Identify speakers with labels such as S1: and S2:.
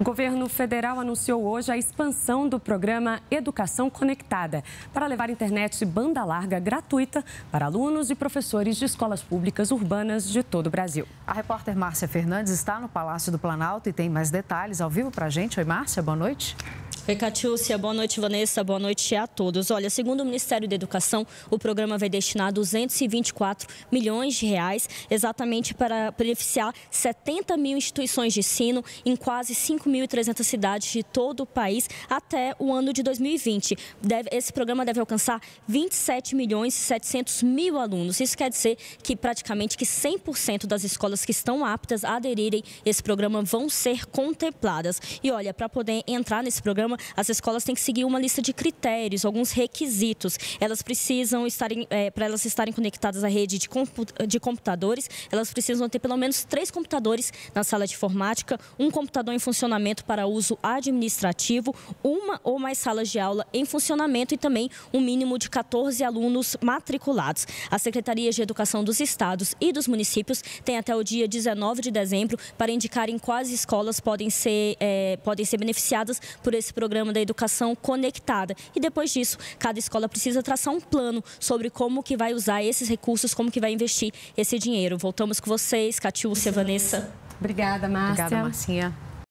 S1: O governo federal anunciou hoje a expansão do programa Educação Conectada para levar internet banda larga gratuita para alunos e professores de escolas públicas urbanas de todo o Brasil. A repórter Márcia Fernandes está no Palácio do Planalto e tem mais detalhes ao vivo para a gente. Oi, Márcia, boa noite.
S2: Oi, Catiúcia. Boa noite, Vanessa. Boa noite a todos. Olha, segundo o Ministério da Educação, o programa vai destinar 224 milhões de reais exatamente para beneficiar 70 mil instituições de ensino em quase 5.300 cidades de todo o país até o ano de 2020. Deve, esse programa deve alcançar 27 milhões e 700 mil alunos. Isso quer dizer que praticamente que 100% das escolas que estão aptas a aderirem a esse programa vão ser contempladas. E olha, para poder entrar nesse programa, as escolas têm que seguir uma lista de critérios, alguns requisitos. Elas precisam estar é, eh, para elas estarem conectadas à rede de, de computadores, elas precisam ter pelo menos três computadores na sala de informática, um computador em funcionamento para uso administrativo, uma ou mais salas de aula em funcionamento e também um mínimo de 14 alunos matriculados. As secretarias de Educação dos estados e dos municípios têm até o dia 19 de dezembro para indicarem quais escolas podem ser, é, podem ser beneficiadas por esse programa programa da educação conectada. E depois disso, cada escola precisa traçar um plano sobre como que vai usar esses recursos, como que vai investir esse dinheiro. Voltamos com vocês, Catiúcia, Vanessa.
S1: Obrigada, Márcia. Obrigada, Marcinha.